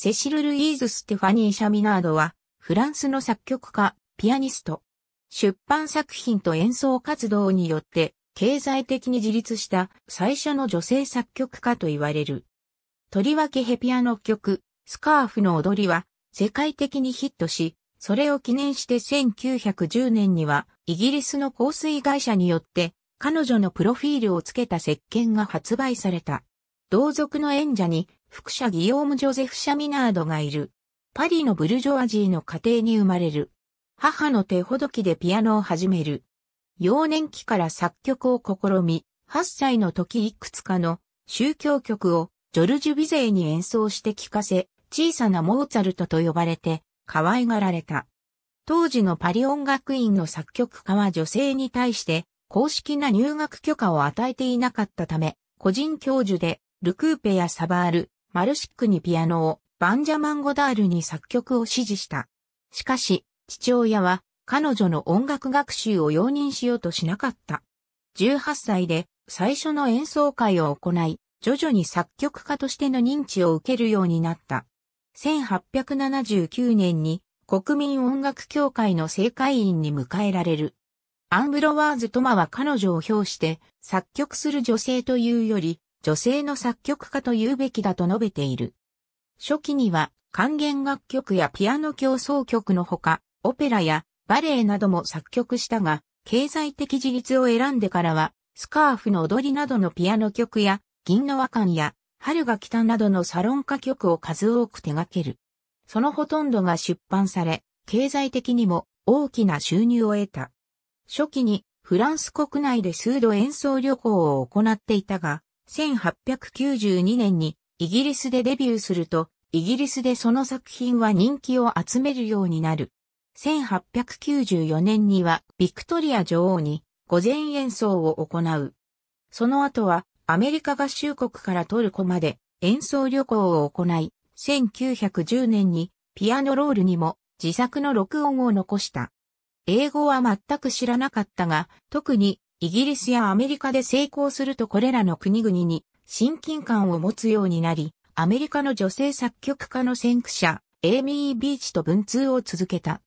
セシル・ルイーズ・ステファニー・シャミナードは、フランスの作曲家、ピアニスト。出版作品と演奏活動によって、経済的に自立した最初の女性作曲家と言われる。とりわけヘピアの曲、スカーフの踊りは、世界的にヒットし、それを記念して1910年には、イギリスの香水会社によって、彼女のプロフィールをつけた石鹸が発売された。同族の演者に副者ギヨーム・ジョゼフ・シャミナードがいる。パリのブルジョアジーの家庭に生まれる。母の手ほどきでピアノを始める。幼年期から作曲を試み、8歳の時いくつかの宗教曲をジョルジュ・ビゼーに演奏して聴かせ、小さなモーツァルトと呼ばれて可愛がられた。当時のパリ音楽院の作曲家は女性に対して公式な入学許可を与えていなかったため、個人教授でルクーペやサバール、マルシックにピアノを、バンジャマン・ゴダールに作曲を指示した。しかし、父親は彼女の音楽学習を容認しようとしなかった。18歳で最初の演奏会を行い、徐々に作曲家としての認知を受けるようになった。1879年に国民音楽協会の正会員に迎えられる。アンブロワーズ・トマは彼女を評して作曲する女性というより女性の作曲家と言うべきだと述べている。初期には管弦楽曲やピアノ競奏曲のほか、オペラやバレエなども作曲したが、経済的自立を選んでからは、スカーフの踊りなどのピアノ曲や、銀の和感や、春が来たなどのサロン歌曲を数多く手掛ける。そのほとんどが出版され、経済的にも大きな収入を得た。初期にフランス国内で数度演奏旅行を行っていたが、1892年にイギリスでデビューすると、イギリスでその作品は人気を集めるようになる。1894年にはビクトリア女王に御前演奏を行う。その後はアメリカ合衆国からトルコまで演奏旅行を行い、1910年にピアノロールにも自作の録音を残した。英語は全く知らなかったが、特にイギリスやアメリカで成功するとこれらの国々に親近感を持つようになり、アメリカの女性作曲家の先駆者、エイミー・ビーチと文通を続けた。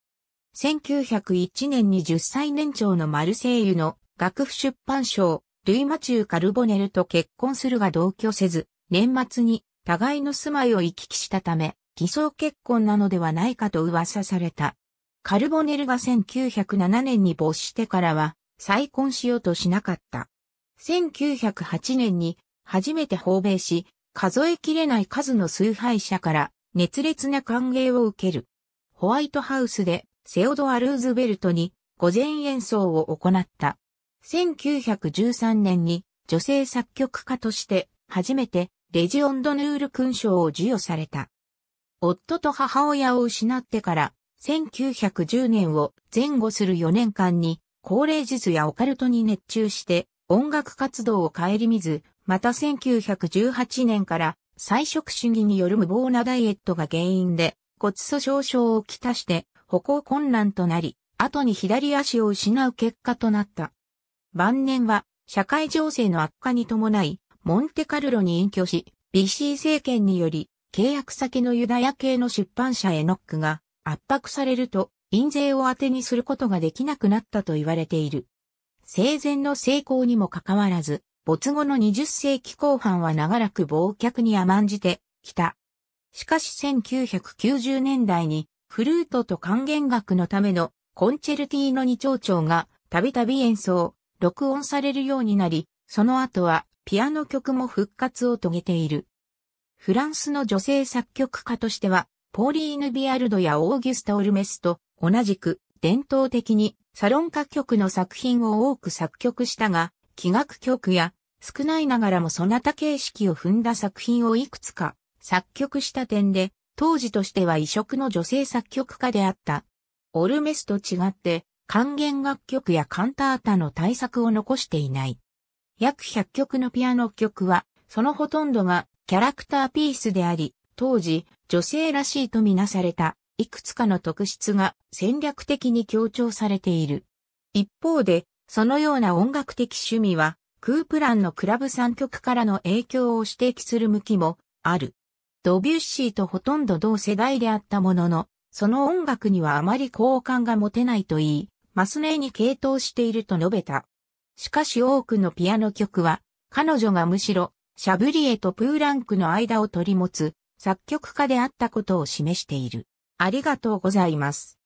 1901年に10歳年長のマルセイユの楽譜出版賞、ルイ・マチュー・カルボネルと結婚するが同居せず、年末に互いの住まいを行き来したため、偽装結婚なのではないかと噂された。カルボネルが1907年に没してからは、再婚しようとしなかった。1908年に初めて訪米し、数えきれない数の崇拝者から熱烈な歓迎を受ける。ホワイトハウスでセオドア・ルーズベルトに御前演奏を行った。1913年に女性作曲家として初めてレジオンド・ヌール勲章を授与された。夫と母親を失ってから1910年を前後する4年間に高齢術やオカルトに熱中して音楽活動を顧みず、また1918年から菜食主義による無謀なダイエットが原因で骨粗鬆症をきたして歩行困難となり、後に左足を失う結果となった。晩年は社会情勢の悪化に伴い、モンテカルロに隠居し、BC 政権により契約先のユダヤ系の出版社へノックが圧迫されると印税を当てにすることができなくなったと言われている。生前の成功にもかかわらず、没後の20世紀後半は長らく忘却に甘んじてきた。しかし1990年代にフルートと還元楽のためのコンチェルティーノ2長調がたびたび演奏、録音されるようになり、その後はピアノ曲も復活を遂げている。フランスの女性作曲家としては、ポーリーヌ・ビアルドやオーギュスタ・オルメスと同じく伝統的にサロン歌曲の作品を多く作曲したが、器楽曲や少ないながらもそなた形式を踏んだ作品をいくつか作曲した点で、当時としては異色の女性作曲家であった。オルメスと違って、還元楽曲やカンタータの大作を残していない。約100曲のピアノ曲は、そのほとんどがキャラクターピースであり、当時、女性らしいとみなされたいくつかの特質が戦略的に強調されている。一方で、そのような音楽的趣味は、クープランのクラブ3曲からの影響を指摘する向きもある。ドビュッシーとほとんど同世代であったものの、その音楽にはあまり好感が持てないと言い、マスネーに傾倒していると述べた。しかし多くのピアノ曲は、彼女がむしろ、シャブリエとプーランクの間を取り持つ、作曲家であったことを示している。ありがとうございます。